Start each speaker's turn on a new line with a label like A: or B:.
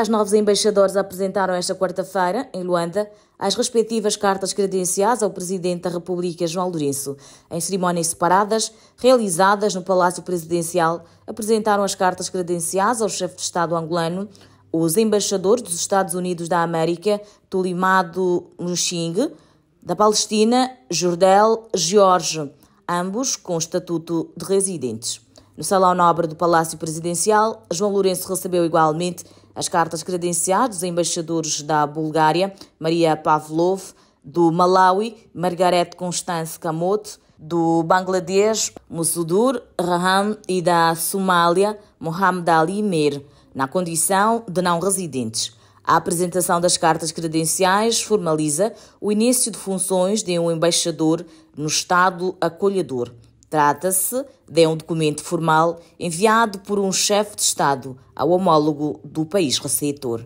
A: Os novos embaixadores apresentaram esta quarta-feira, em Luanda, as respectivas cartas credenciais ao Presidente da República, João Lourenço. Em cerimónias separadas, realizadas no Palácio Presidencial, apresentaram as cartas credenciais ao chefe de Estado angolano, os embaixadores dos Estados Unidos da América, Tulimado Muxing, da Palestina, Jordel George, ambos com estatuto de residentes. No Salão Nobre do Palácio Presidencial, João Lourenço recebeu igualmente as cartas credenciais dos embaixadores da Bulgária, Maria Pavlov, do Malawi, Margarete Constance Kamoto, do Bangladesh, Musudur Rahman e da Somália, Mohamed Ali Mir, na condição de não residentes. A apresentação das cartas credenciais formaliza o início de funções de um embaixador no Estado acolhedor. Trata-se de um documento formal enviado por um chefe de Estado ao homólogo do país receptor.